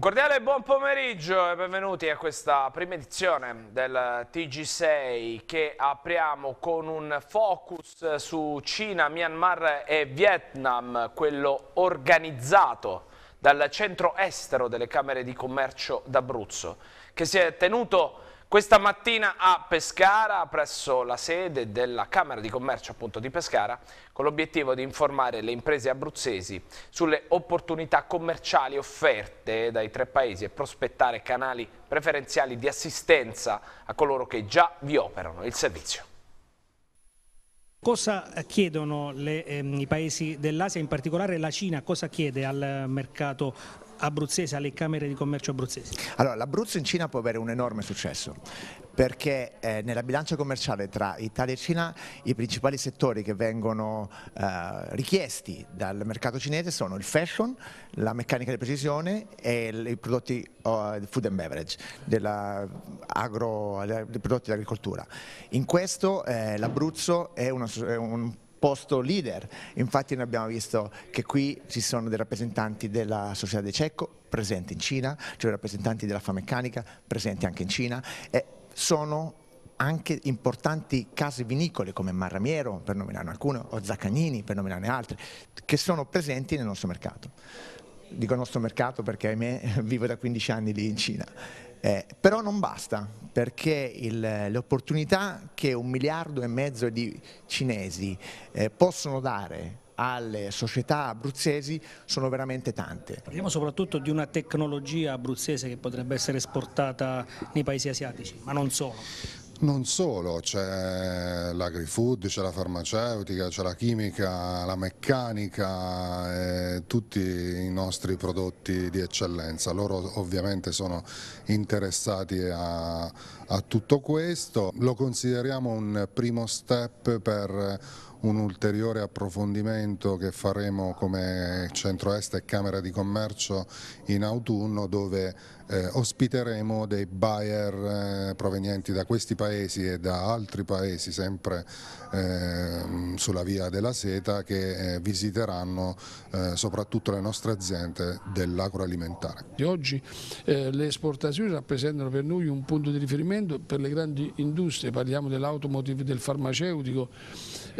Un cordiale buon pomeriggio e benvenuti a questa prima edizione del TG6 che apriamo con un focus su Cina, Myanmar e Vietnam, quello organizzato dal centro estero delle Camere di Commercio d'Abruzzo, che si è tenuto questa mattina a Pescara, presso la sede della Camera di Commercio appunto, di Pescara, con l'obiettivo di informare le imprese abruzzesi sulle opportunità commerciali offerte dai tre paesi e prospettare canali preferenziali di assistenza a coloro che già vi operano il servizio. Cosa chiedono le, ehm, i paesi dell'Asia, in particolare la Cina, cosa chiede al mercato abruzzese, alle Camere di Commercio abruzzese? Allora, l'Abruzzo in Cina può avere un enorme successo perché eh, nella bilancia commerciale tra Italia e Cina i principali settori che vengono eh, richiesti dal mercato cinese sono il fashion, la meccanica di precisione e i prodotti uh, food and beverage, della agro, eh, dei prodotti dell'agricoltura. In questo eh, l'Abruzzo è, è un posto leader. Infatti noi abbiamo visto che qui ci sono dei rappresentanti della società dei Cecco presenti in Cina, ci cioè sono rappresentanti della Fameccanica presenti anche in Cina e sono anche importanti case vinicole come Marramiero, per nominarne alcune, o Zaccagnini, per nominarne altre, che sono presenti nel nostro mercato dico il nostro mercato perché ahimè vivo da 15 anni lì in Cina. Eh, però non basta, perché il, le opportunità che un miliardo e mezzo di cinesi eh, possono dare alle società abruzzesi sono veramente tante. Parliamo soprattutto di una tecnologia abruzzese che potrebbe essere esportata nei paesi asiatici, ma non solo. Non solo, c'è l'agri-food, c'è la farmaceutica, c'è la chimica, la meccanica, eh, tutti i nostri prodotti di eccellenza. Loro ovviamente sono interessati a, a tutto questo. Lo consideriamo un primo step per un ulteriore approfondimento che faremo come Centro Est e Camera di Commercio in autunno dove eh, ospiteremo dei buyer eh, provenienti da questi paesi e da altri paesi sempre eh, sulla via della seta che eh, visiteranno eh, soprattutto le nostre aziende dell'agroalimentare. Oggi eh, le esportazioni rappresentano per noi un punto di riferimento per le grandi industrie, parliamo dell'automotive, del farmaceutico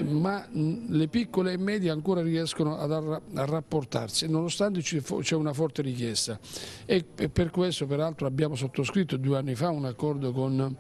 ma mm, le piccole e medie ancora riescono a rapportarsi, nonostante c'è una forte richiesta e per questo peraltro abbiamo sottoscritto due anni fa un accordo con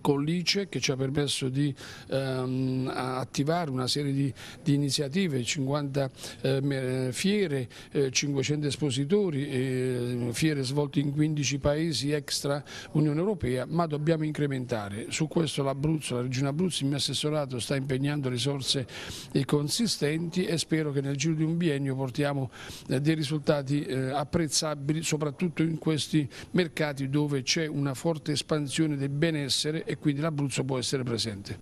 con l'ICE che ci ha permesso di ehm, attivare una serie di, di iniziative, 50 eh, fiere, eh, 500 espositori, eh, fiere svolte in 15 paesi extra Unione Europea, ma dobbiamo incrementare. Su questo l'Abruzzo, la Regione Abruzzo, il mio assessorato sta impegnando risorse eh, consistenti e spero che nel giro di un biennio portiamo eh, dei risultati eh, apprezzabili, soprattutto in questi mercati dove c'è una forte espansione del benessere essere e quindi l'Abruzzo può essere presente.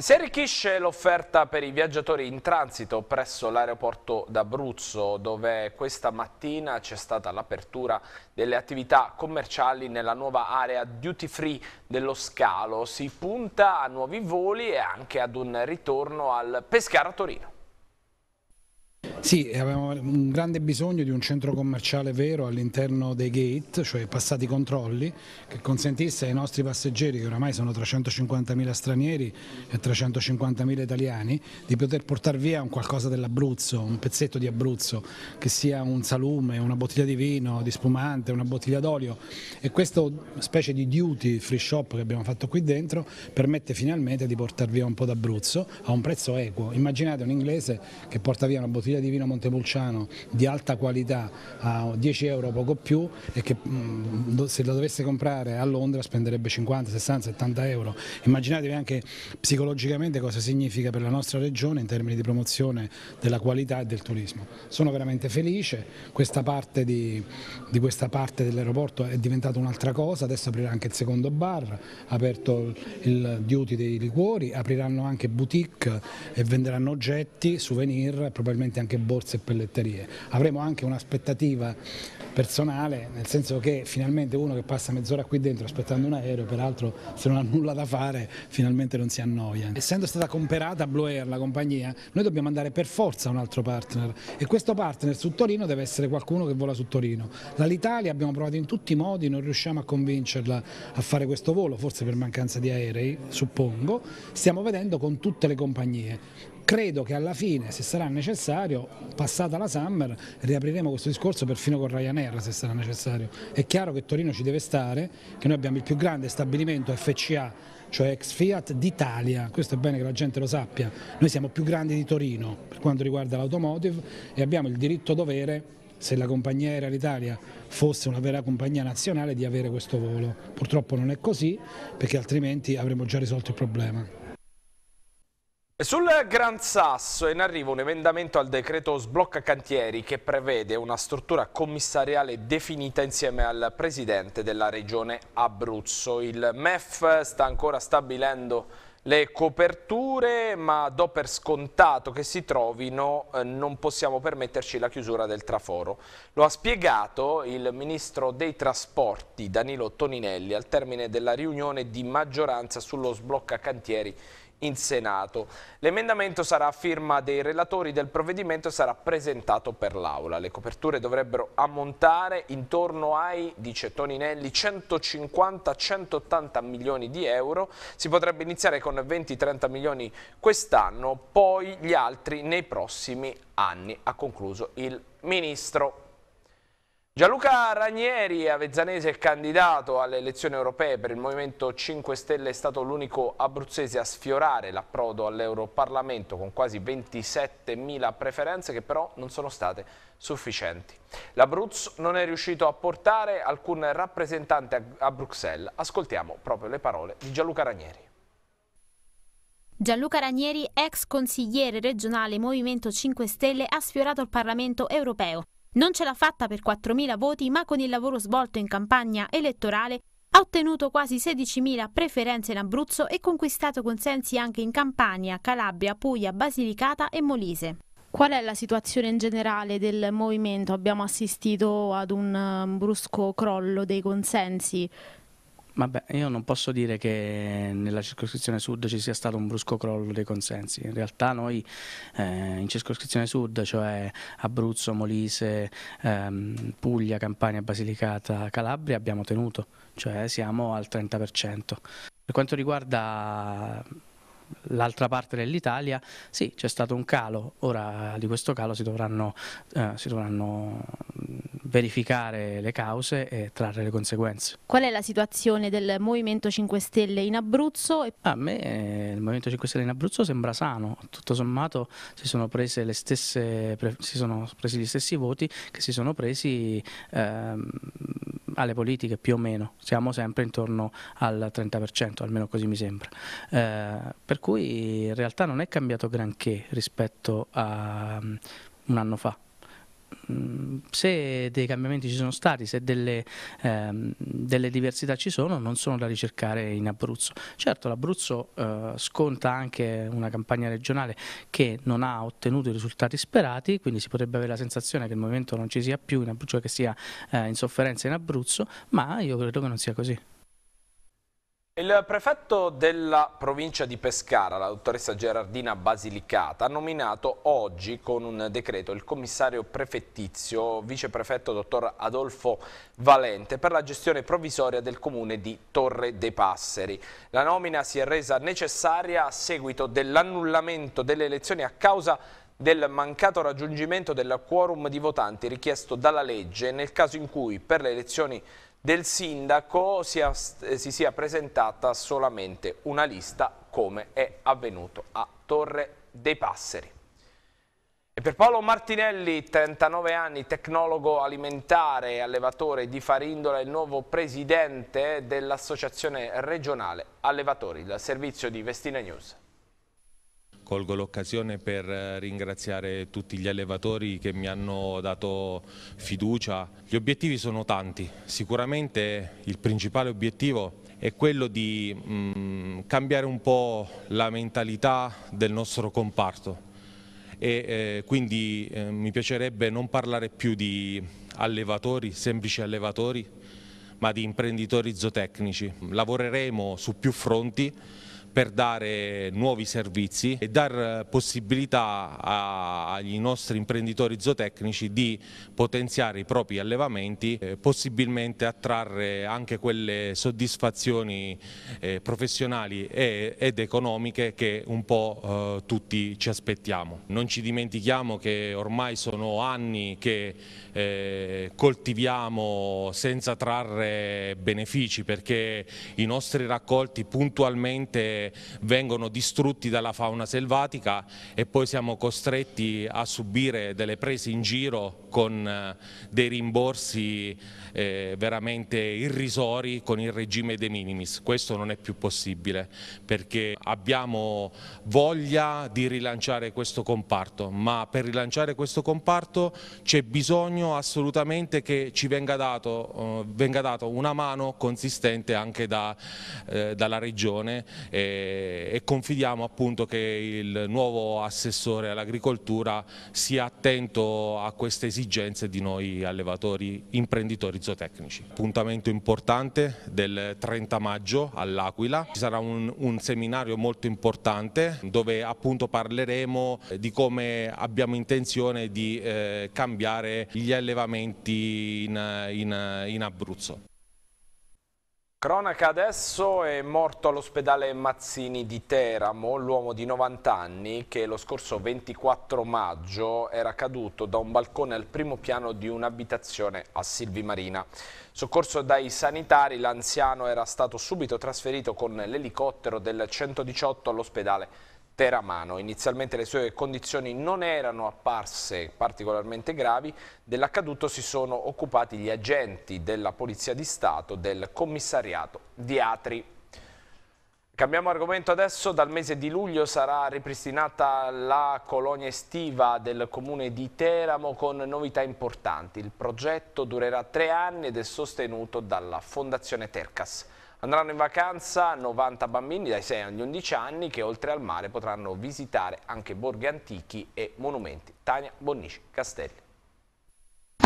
Si arricchisce l'offerta per i viaggiatori in transito presso l'aeroporto d'Abruzzo dove questa mattina c'è stata l'apertura delle attività commerciali nella nuova area duty free dello scalo. Si punta a nuovi voli e anche ad un ritorno al Pescara Torino. Sì, avevamo un grande bisogno di un centro commerciale vero all'interno dei gate, cioè passati i controlli, che consentisse ai nostri passeggeri, che oramai sono 350.000 stranieri e 350.000 italiani, di poter portare via un qualcosa dell'Abruzzo, un pezzetto di Abruzzo, che sia un salume, una bottiglia di vino, di spumante, una bottiglia d'olio e questa specie di duty free shop che abbiamo fatto qui dentro permette finalmente di portare via un po' d'Abruzzo a un prezzo equo. Immaginate un inglese che porta via una bottiglia bottiglia di vino Montepulciano di alta qualità a 10 euro poco più e che mm, se la dovesse comprare a Londra spenderebbe 50, 60, 70 euro. Immaginatevi anche psicologicamente cosa significa per la nostra regione in termini di promozione della qualità e del turismo. Sono veramente felice, questa parte di, di parte dell'aeroporto è diventata un'altra cosa, adesso aprirà anche il secondo bar, aperto il duty dei liquori, apriranno anche boutique e venderanno oggetti, souvenir, probabilmente anche borse e pelletterie. Avremo anche un'aspettativa personale, nel senso che finalmente uno che passa mezz'ora qui dentro aspettando un aereo, peraltro se non ha nulla da fare, finalmente non si annoia. Essendo stata comperata Blue Air, la compagnia, noi dobbiamo andare per forza a un altro partner e questo partner su Torino deve essere qualcuno che vola su Torino. L'Italia abbiamo provato in tutti i modi, non riusciamo a convincerla a fare questo volo, forse per mancanza di aerei, suppongo. Stiamo vedendo con tutte le compagnie credo che alla fine, se sarà necessario, passata la Summer, riapriremo questo discorso perfino con Ryanair se sarà necessario. È chiaro che Torino ci deve stare, che noi abbiamo il più grande stabilimento FCA, cioè ex Fiat, d'Italia, questo è bene che la gente lo sappia. Noi siamo più grandi di Torino per quanto riguarda l'automotive e abbiamo il diritto dovere se la compagnia aerea d'Italia fosse una vera compagnia nazionale di avere questo volo. Purtroppo non è così perché altrimenti avremmo già risolto il problema. Sul Gran Sasso è in arrivo un emendamento al decreto sblocca cantieri che prevede una struttura commissariale definita insieme al presidente della regione Abruzzo. Il MEF sta ancora stabilendo le coperture ma do per scontato che si trovino eh, non possiamo permetterci la chiusura del traforo. Lo ha spiegato il ministro dei trasporti Danilo Toninelli al termine della riunione di maggioranza sullo sblocca cantieri in Senato. L'emendamento sarà a firma dei relatori del provvedimento e sarà presentato per l'Aula. Le coperture dovrebbero ammontare intorno ai, dice Toninelli, 150-180 milioni di euro. Si potrebbe iniziare con 20-30 milioni quest'anno, poi gli altri nei prossimi anni, ha concluso il Ministro. Gianluca Ranieri, avezzanese e candidato alle elezioni europee per il Movimento 5 Stelle, è stato l'unico abruzzese a sfiorare l'approdo all'Europarlamento con quasi 27.000 preferenze che però non sono state sufficienti. L'Abruzzo non è riuscito a portare alcun rappresentante a Bruxelles. Ascoltiamo proprio le parole di Gianluca Ranieri. Gianluca Ranieri, ex consigliere regionale Movimento 5 Stelle, ha sfiorato il Parlamento europeo. Non ce l'ha fatta per 4.000 voti, ma con il lavoro svolto in campagna elettorale ha ottenuto quasi 16.000 preferenze in Abruzzo e conquistato consensi anche in Campania, Calabria, Puglia, Basilicata e Molise. Qual è la situazione in generale del movimento? Abbiamo assistito ad un um, brusco crollo dei consensi, Vabbè, io non posso dire che nella circoscrizione sud ci sia stato un brusco crollo dei consensi. In realtà noi eh, in circoscrizione sud, cioè Abruzzo, Molise, ehm, Puglia, Campania, Basilicata, Calabria, abbiamo tenuto, cioè siamo al 30%. Per quanto riguarda l'altra parte dell'Italia sì c'è stato un calo, ora di questo calo si dovranno, eh, si dovranno mm, verificare le cause e trarre le conseguenze. Qual è la situazione del Movimento 5 Stelle in Abruzzo? A me eh, il Movimento 5 Stelle in Abruzzo sembra sano, tutto sommato si sono, stesse, si sono presi gli stessi voti che si sono presi... Ehm, alle politiche più o meno, siamo sempre intorno al 30%, almeno così mi sembra. Eh, per cui in realtà non è cambiato granché rispetto a um, un anno fa. Mm, se dei cambiamenti ci sono stati, se delle, ehm, delle, diversità ci sono, non sono da ricercare in Abruzzo. Certo l'Abruzzo eh, sconta anche una campagna regionale che non ha ottenuto i risultati sperati, quindi si potrebbe avere la sensazione che il movimento non ci sia più in Abruzzo, che sia eh, in sofferenza in Abruzzo, ma io credo che non sia così. Il prefetto della provincia di Pescara, la dottoressa Gerardina Basilicata, ha nominato oggi con un decreto il commissario prefettizio, viceprefetto dottor Adolfo Valente, per la gestione provvisoria del comune di Torre dei Passeri. La nomina si è resa necessaria a seguito dell'annullamento delle elezioni a causa del mancato raggiungimento del quorum di votanti richiesto dalla legge nel caso in cui per le elezioni del sindaco sia, eh, si sia presentata solamente una lista come è avvenuto a Torre dei Passeri. E per Paolo Martinelli, 39 anni, tecnologo alimentare e allevatore di Farindola, il nuovo presidente dell'Associazione Regionale Allevatori, il servizio di Vestina News. Colgo l'occasione per eh, ringraziare tutti gli allevatori che mi hanno dato fiducia. Gli obiettivi sono tanti, sicuramente il principale obiettivo è quello di mh, mm, cambiare un po' la mentalità del nostro comparto e eh, quindi eh, mi piacerebbe non parlare più di allevatori, semplici allevatori, ma di imprenditori zootecnici. Lavoreremo su più fronti per dare nuovi servizi e dar possibilità agli nostri imprenditori zootecnici di potenziare i propri allevamenti, possibilmente attrarre anche quelle soddisfazioni eh, professionali ed economiche che un po' eh, tutti ci aspettiamo. Non ci dimentichiamo che ormai sono anni che eh, coltiviamo senza trarre benefici perché i nostri raccolti puntualmente vengono distrutti dalla fauna selvatica e poi siamo costretti a subire delle prese in giro con eh, dei rimborsi eh, veramente irrisori con il regime de minimis. Questo non è più possibile perché abbiamo voglia di rilanciare questo comparto, ma per rilanciare questo comparto c'è bisogno assolutamente che ci venga dato, eh, venga dato, una mano consistente anche da, dalla Regione e, confidiamo appunto che il nuovo assessore all'agricoltura sia attento a queste esigenze di noi allevatori imprenditori zootecnici. Appuntamento importante del 30 maggio all'Aquila, ci sarà un, un seminario molto importante dove appunto parleremo di come abbiamo intenzione di eh, cambiare gli allevamenti in, in, in Abruzzo. Cronaca adesso è morto all'ospedale Mazzini di Teramo l'uomo di 90 anni che lo scorso 24 maggio era caduto da un balcone al primo piano di un'abitazione a Silvi Marina. Soccorso dai sanitari, l'anziano era stato subito trasferito con l'elicottero del 118 all'ospedale Mazzini. Teramano. Inizialmente le sue condizioni non erano apparse particolarmente gravi, dell'accaduto si sono occupati gli agenti della Polizia di Stato del commissariato di Atri. Cambiamo argomento adesso, dal mese di luglio sarà ripristinata la colonia estiva del comune di Teramo con novità importanti. Il progetto durerà tre anni ed è sostenuto dalla Fondazione Tercas. Andranno in vacanza 90 bambini dai 6 agli 11 anni che oltre al mare potranno visitare anche borghi antichi e monumenti. Tania Bonnici Castelli.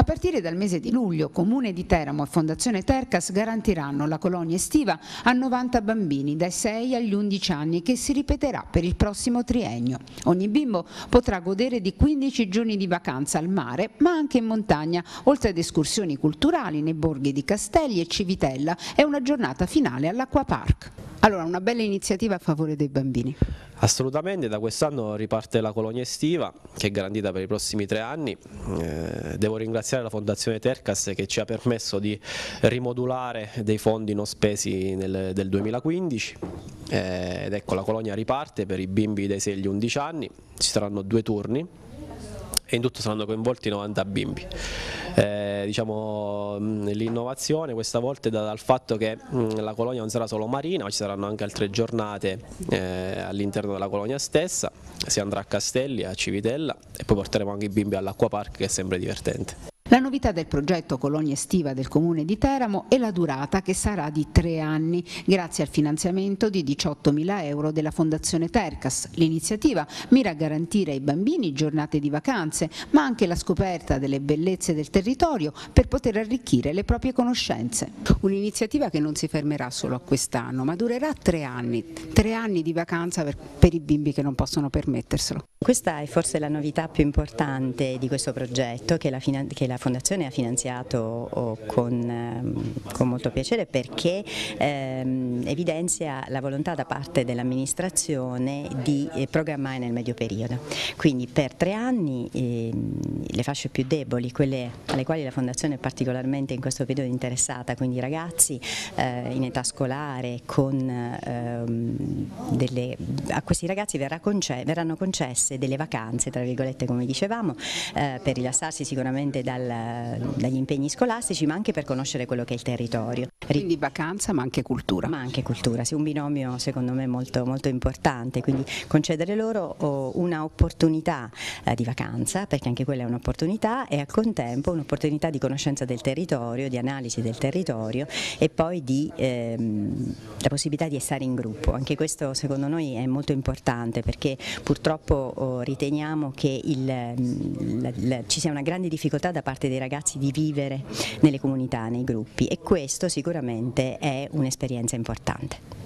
A partire dal mese di luglio, Comune di Teramo e Fondazione Tercas garantiranno la colonia estiva a 90 bambini dai 6 agli 11 anni che si ripeterà per il prossimo triennio. Ogni bimbo potrà godere di 15 giorni di vacanza al mare, ma anche in montagna, oltre ad escursioni culturali nei borghi di Castelli e Civitella e una giornata finale all'Acquapark. Allora, una bella iniziativa a favore dei bambini. Assolutamente, da quest'anno riparte la colonia estiva che è garantita per i prossimi tre anni. Eh, devo ringraziare ringraziare la Fondazione Tercas che ci ha permesso di rimodulare dei fondi non spesi nel, del 2015 eh, ed ecco la colonia riparte per i bimbi dai 6 agli 11 anni, ci saranno due turni e in tutto saranno coinvolti 90 bimbi. Eh, diciamo, l'innovazione questa volta è data dal fatto che la colonia non sarà solo marina, ma ci saranno anche altre giornate eh, all'interno della colonia stessa, si andrà a Castelli, a Civitella e poi porteremo anche i bimbi all'acquapark che è sempre divertente novità del progetto Colonia Estiva del Comune di Teramo è la durata che sarà di tre anni, grazie al finanziamento di 18 mila euro della Fondazione Tercas. L'iniziativa mira a garantire ai bambini giornate di vacanze, ma anche la scoperta delle bellezze del territorio per poter arricchire le proprie conoscenze. Un'iniziativa che non si fermerà solo a quest'anno, ma durerà tre anni, tre anni di vacanza per, per i bimbi che non possono permetterselo. Questa è forse la novità più importante di questo progetto che la, che la Fondazione Fondazione ha finanziato con, ehm, con molto piacere perché ehm, evidenzia la volontà da parte dell'amministrazione di eh, programmare nel medio periodo. Quindi per tre anni ehm, le fasce più deboli, quelle alle quali la Fondazione è particolarmente in questo periodo interessata, quindi ragazzi eh, in età scolare con, ehm, delle, a questi ragazzi verrà conce verranno concesse delle vacanze, tra virgolette come dicevamo, eh, per rilassarsi sicuramente dal eh, dagli impegni scolastici ma anche per conoscere quello che è il territorio. Quindi vacanza ma anche cultura. Ma anche cultura, sì, un binomio secondo me molto, molto importante, quindi concedere loro oh, un'opportunità eh, di vacanza, perché anche quella è un'opportunità e al contempo un'opportunità di conoscenza del territorio, di analisi del territorio e poi di, ehm, la possibilità di stare in gruppo. Anche questo secondo noi è molto importante perché purtroppo oh, riteniamo che il, mm, la, la, ci sia una grande difficoltà da parte dei dei ragazzi di vivere nelle comunità, nei gruppi e questo sicuramente è un'esperienza importante.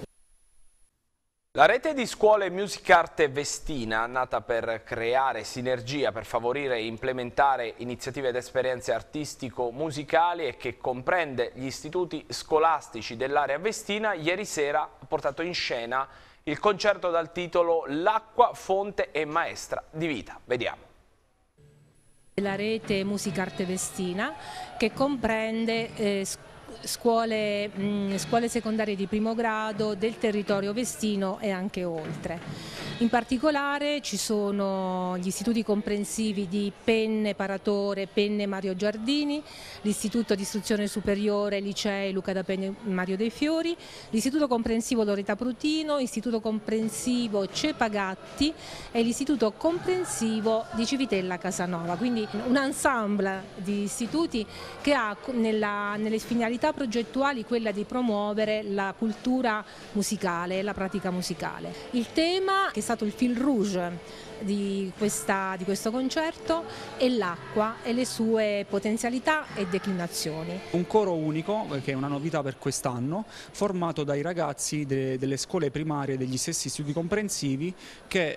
La rete di scuole Music Arte Vestina, nata per creare sinergia, per favorire e implementare iniziative ed esperienze artistico-musicali e che comprende gli istituti scolastici dell'area Vestina, ieri sera ha portato in scena il concerto dal titolo L'acqua, fonte e maestra di vita. Vediamo la rete Musica Arte Vestina che comprende eh, scuole, mm, scuole secondarie di primo grado del territorio vestino e anche oltre. In particolare ci sono gli istituti comprensivi di Penne Paratore, Penne Mario Giardini, l'Istituto di Istruzione Superiore Licei Luca da Penne Mario Dei Fiori, l'Istituto Comprensivo Loreta Prutino, l'Istituto Comprensivo Cepagatti e l'Istituto Comprensivo di Civitella Casanova. Quindi un ensemble di istituti che ha nella, nelle finalità finalità progettuali quella di promuovere la cultura musicale la pratica musicale. Il tema che è stato il fil rouge di, questa, di questo concerto è l'acqua e le sue potenzialità e declinazioni. Un coro unico, che è una novità per quest'anno, formato dai ragazzi de, delle scuole primarie degli stessi studi comprensivi che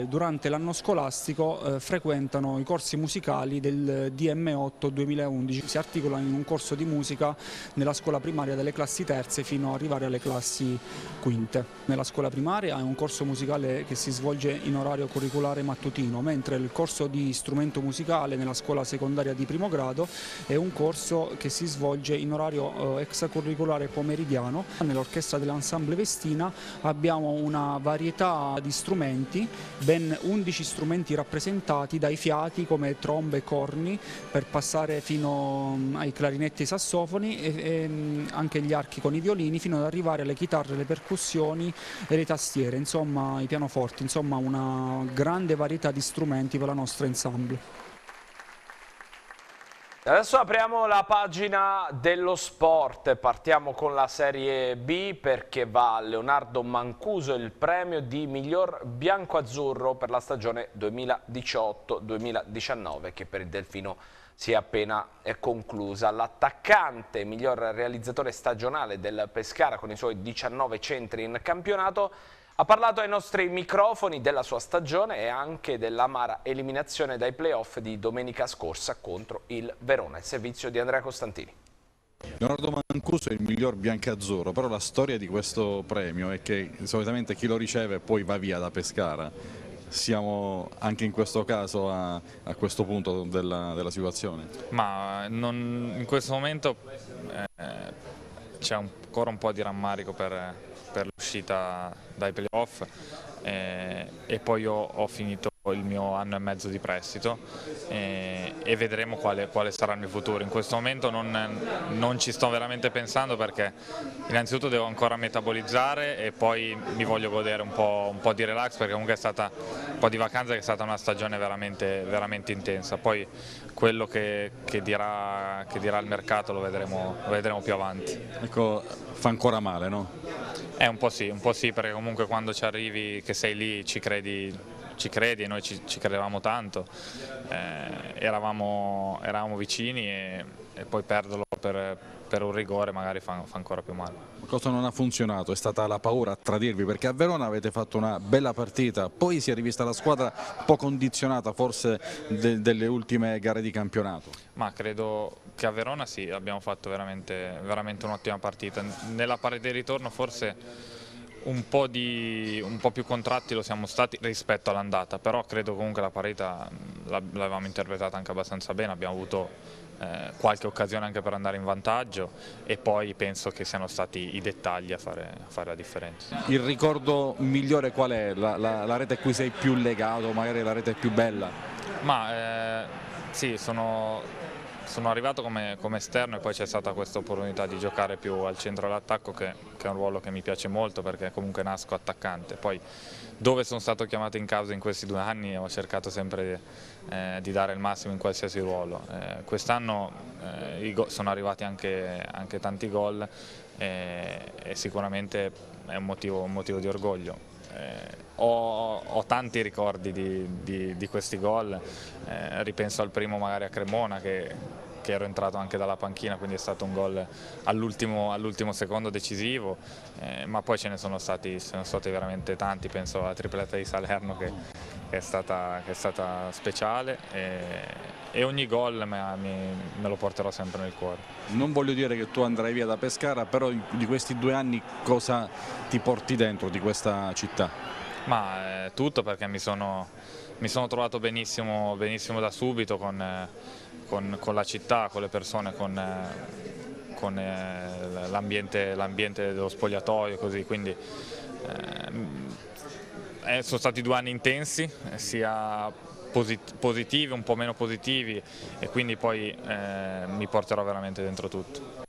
eh, durante l'anno scolastico eh, frequentano i corsi musicali del DM8 2011. Si articola in un corso di musica nella scuola primaria dalle classi terze fino ad arrivare alle classi quinte. Nella scuola primaria è un corso musicale che si svolge in orario curriculare mattutino, mentre il corso di strumento musicale nella scuola secondaria di primo grado è un corso che si svolge in orario eh, extracurricolare pomeridiano. Nell'orchestra dell'ensemble Vestina abbiamo una varietà di strumenti, ben 11 strumenti rappresentati dai fiati come trombe, corni, per passare fino mm, ai clarinetti e sassofoni e, mm, anche gli archi con i violini, fino ad arrivare alle chitarre, le percussioni e le tastiere, insomma i pianoforti, insomma una grande varietà di strumenti per la nostra ensemble. Adesso apriamo la pagina dello sport, partiamo con la Serie B perché va a Leonardo Mancuso il premio di miglior bianco-azzurro per la stagione 2018-2019 che per il Delfino si è appena conclusa. L'attaccante, miglior realizzatore stagionale del Pescara con i suoi 19 centri in campionato ha parlato ai nostri microfoni della sua stagione e anche dell'amara eliminazione dai playoff di domenica scorsa contro il Verona. Il servizio di Andrea Costantini. Leonardo Mancuso è il miglior biancazzurro, però la storia di questo premio è che solitamente chi lo riceve poi va via da Pescara. Siamo anche in questo caso a, a questo punto della, della situazione? Ma non, in questo momento eh, c'è ancora un po' di rammarico per, per l'uscita dai playoff eh, e poi ho, ho, finito il mio anno e mezzo di prestito eh, e vedremo quale, quale, sarà il mio futuro. In questo momento non, non, ci sto veramente pensando perché innanzitutto devo ancora metabolizzare e poi mi voglio godere un po', un po di relax perché comunque è stata un po' di vacanza che è stata una stagione veramente, veramente intensa. Poi quello che, che, dirà, che dirà il mercato lo vedremo, lo vedremo più avanti. Ecco, fa ancora male, no? Eh, un po' sì, un po' sì, perché comunque quando ci arrivi, che sei lì, ci credi, ci credi e noi ci, ci credevamo tanto, eh, eravamo, eravamo, vicini e, e poi perderlo per, per, un rigore magari fa, fa, ancora più male. Cosa non ha funzionato? È stata la paura a tradirvi perché a Verona avete fatto una bella partita, poi si è rivista la squadra un po' condizionata forse de, delle ultime gare di campionato. Ma credo che a Verona sì, abbiamo fatto veramente, veramente un'ottima partita. Nella parete di ritorno forse un po, di, un po', più contratti lo siamo stati rispetto all'andata, però credo comunque la parete l'avevamo interpretata anche abbastanza bene, abbiamo avuto eh, qualche occasione anche per andare in vantaggio e poi penso che siano stati i dettagli a fare, a fare la differenza. Il ricordo migliore qual è? La, la, la, rete a cui sei più legato, magari la rete più bella? Ma eh, sì, sono sono arrivato come, come, esterno e poi c'è stata questa opportunità di giocare più al centro all'attacco che, che, è un ruolo che mi piace molto perché comunque nasco attaccante. Poi dove sono stato chiamato in causa in questi due anni ho cercato sempre eh, di dare il massimo in qualsiasi ruolo. Eh, Quest'anno eh, sono arrivati anche, anche tanti gol e, eh, e, sicuramente è un motivo, un motivo di orgoglio eh, ho, ho, tanti ricordi di, di, di questi gol, eh, ripenso al primo magari a Cremona che, che, ero entrato anche dalla panchina, quindi è stato un gol all'ultimo, all secondo decisivo, eh, ma poi ce ne sono stati, sono stati, veramente tanti, penso alla tripletta di Salerno che, che, è, stata, che è, stata, speciale. E, e ogni gol me, me, lo porterò sempre nel cuore. Non voglio dire che tu andrai via da Pescara, però di questi due anni cosa ti porti dentro di questa città? Ma eh, tutto perché mi sono, mi sono trovato benissimo, benissimo, da subito con, eh, con, con, la città, con le persone, con, eh, con eh, l'ambiente dello spogliatoio, così. quindi eh, eh, sono stati due anni intensi, sia posit positivi, un po' meno positivi e quindi poi mi porterò veramente dentro tutto.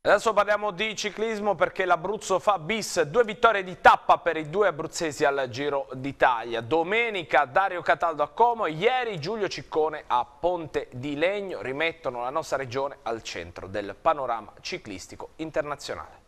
Adesso parliamo di ciclismo perché l'Abruzzo fa bis, due vittorie di tappa per i due abruzzesi al Giro d'Italia. Domenica Dario Cataldo a Como, ieri Giulio Ciccone a Ponte di Legno rimettono la nostra regione al centro del panorama ciclistico internazionale.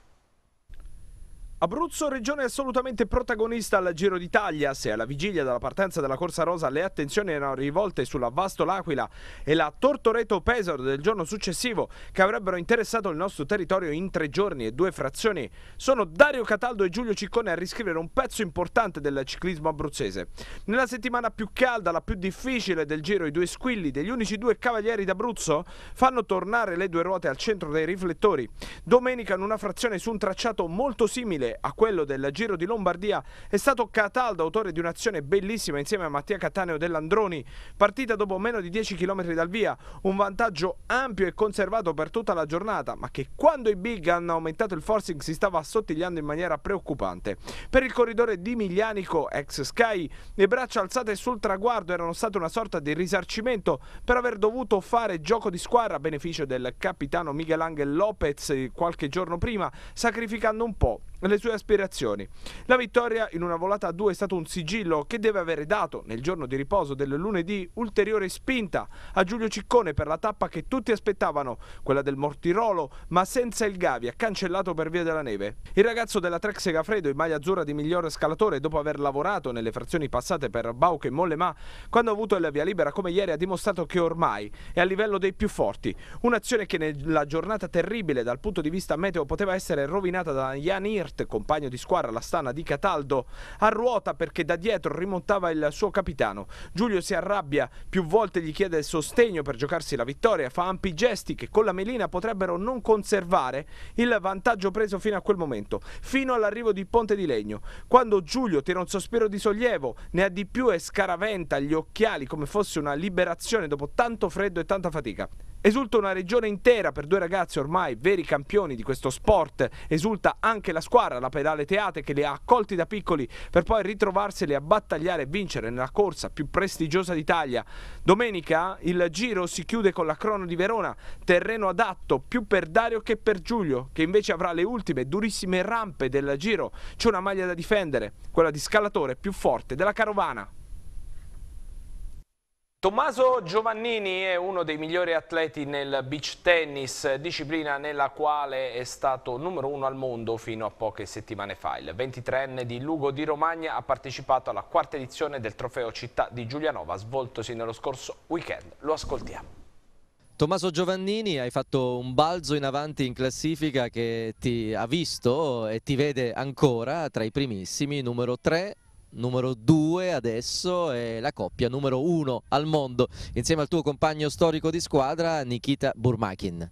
Abruzzo, regione assolutamente protagonista al Giro d'Italia. Se alla vigilia della partenza della Corsa Rosa le attenzioni erano rivolte sulla Vasto L'Aquila e la Tortoreto Pesaro del giorno successivo, che avrebbero interessato il nostro territorio in tre giorni e due frazioni, sono Dario Cataldo e Giulio Ciccone a riscrivere un pezzo importante del ciclismo abruzzese. Nella settimana più calda, la più difficile del Giro, i due squilli degli unici due cavalieri d'Abruzzo fanno tornare le due ruote al centro dei riflettori. Domenica in una frazione su un tracciato molto simile a quello del Giro di Lombardia è stato Cataldo, autore di un'azione bellissima insieme a Mattia Cattaneo dell'Androni, partita dopo meno di 10 km dal via, un vantaggio ampio e conservato per tutta la giornata, ma che quando i big hanno aumentato il forcing si stava assottigliando in maniera preoccupante. Per il corridore di Miglianico, ex Sky, le braccia alzate sul traguardo erano state una sorta di risarcimento per aver dovuto fare gioco di squadra a beneficio del capitano Miguel Angel Lopez qualche giorno prima, sacrificando un po' le sue aspirazioni. La vittoria in una volata a due è stato un sigillo che deve aver dato, nel giorno di riposo del lunedì, ulteriore spinta a Giulio Ciccone per la tappa che tutti aspettavano, quella del Mortirolo, ma senza il Gavia, cancellato per via della neve. Il ragazzo della Trek Segafredo, in maglia azzurra di miglior scalatore, dopo aver lavorato nelle frazioni passate per Bauke e Mollema, quando ha avuto la via libera come ieri ha dimostrato che ormai è a livello dei più forti. Un'azione che nella giornata terribile dal punto di vista meteo poteva essere rovinata da Jan Hirsch Hart, compagno di squadra la stana di Cataldo, a ruota perché da dietro rimontava il suo capitano. Giulio si arrabbia, più volte gli chiede sostegno per giocarsi la vittoria, fa ampi gesti che con la melina potrebbero non conservare il vantaggio preso fino a quel momento, fino all'arrivo di Ponte di Legno. Quando Giulio tira un sospiro di sollievo, ne ha di più e scaraventa gli occhiali come fosse una liberazione dopo tanto freddo e tanta fatica. Esulta una regione intera per due ragazzi ormai veri campioni di questo sport, esulta anche la squadra, la Pedale Teate che li ha accolti da piccoli per poi ritrovarseli a battagliare e vincere nella corsa più prestigiosa d'Italia. Domenica il giro si chiude con la Crono di Verona, terreno adatto più per Dario che per Giulio, che invece avrà le ultime durissime rampe del giro. C'è una maglia da difendere, quella di scalatore più forte della carovana. Tommaso Giovannini è uno dei migliori atleti nel beach tennis, disciplina nella quale è stato numero uno al mondo fino a poche settimane fa. Il 23enne di Lugo di Romagna ha partecipato alla quarta edizione del trofeo città di Giulianova, svoltosi nello scorso weekend. Lo ascoltiamo. Tommaso Giovannini, hai fatto un balzo in avanti in classifica che ti ha visto e ti vede ancora tra i primissimi, numero 3 numero 2 adesso e la coppia numero 1 al mondo insieme al tuo compagno storico di squadra Nikita Burmakin.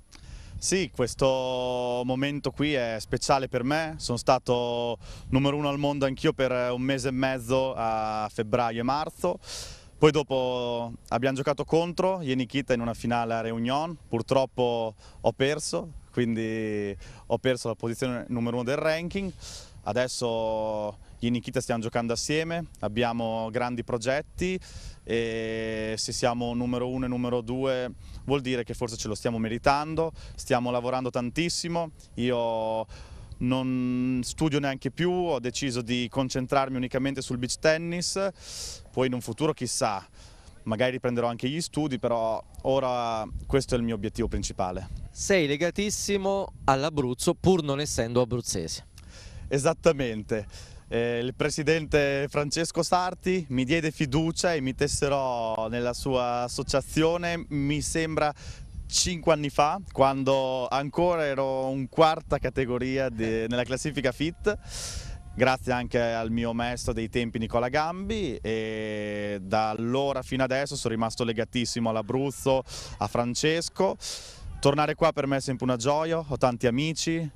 Sì, questo momento qui è speciale per me, sono stato numero uno al mondo anch'io per un mese e mezzo a febbraio e marzo, poi dopo abbiamo giocato contro io e Nikita in una finale a Reunion, purtroppo ho perso, quindi ho perso la posizione numero uno del ranking, adesso io e Nikita stiamo giocando assieme, abbiamo grandi progetti e se siamo numero uno e numero due vuol dire che forse ce lo stiamo meritando, stiamo lavorando tantissimo, io non studio neanche più, ho deciso di concentrarmi unicamente sul beach tennis, poi in un futuro chissà, magari riprenderò anche gli studi, però ora questo è il mio obiettivo principale. Sei legatissimo all'Abruzzo pur non essendo abruzzese. Esattamente. Eh, il presidente Francesco Sarti mi diede fiducia e mi tesserò nella sua associazione, mi sembra cinque anni fa, quando ancora ero in quarta categoria di, eh. nella classifica FIT grazie anche al mio maestro dei tempi Nicola Gambi e da allora fino adesso sono rimasto legatissimo all'Abruzzo, a Francesco. Tornare qua per me è sempre una gioia, ho tanti amici,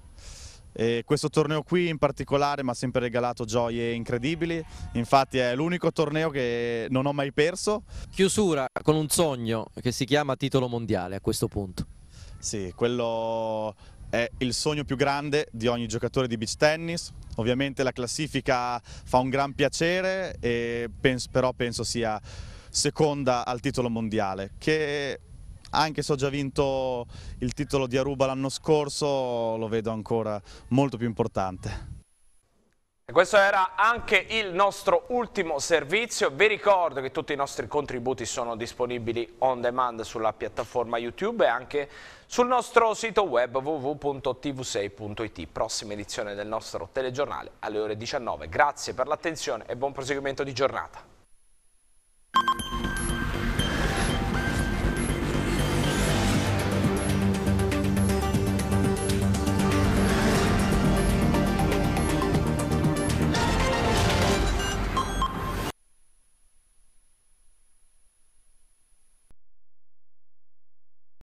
e questo torneo qui in particolare mi ha sempre regalato gioie incredibili, infatti è l'unico torneo che non ho mai perso. Chiusura con un sogno che si chiama titolo mondiale a questo punto. Sì, quello è il sogno più grande di ogni giocatore di beach tennis. Ovviamente la classifica fa un gran piacere, penso, però penso sia seconda al titolo mondiale, che anche se ho già vinto il titolo di Aruba l'anno scorso, lo vedo ancora molto più importante. Questo era anche il nostro ultimo servizio, vi ricordo che tutti i nostri contributi sono disponibili on demand sulla piattaforma YouTube e anche sul nostro sito web www.tv6.it, prossima edizione del nostro telegiornale alle ore 19. Grazie per l'attenzione e buon proseguimento di giornata.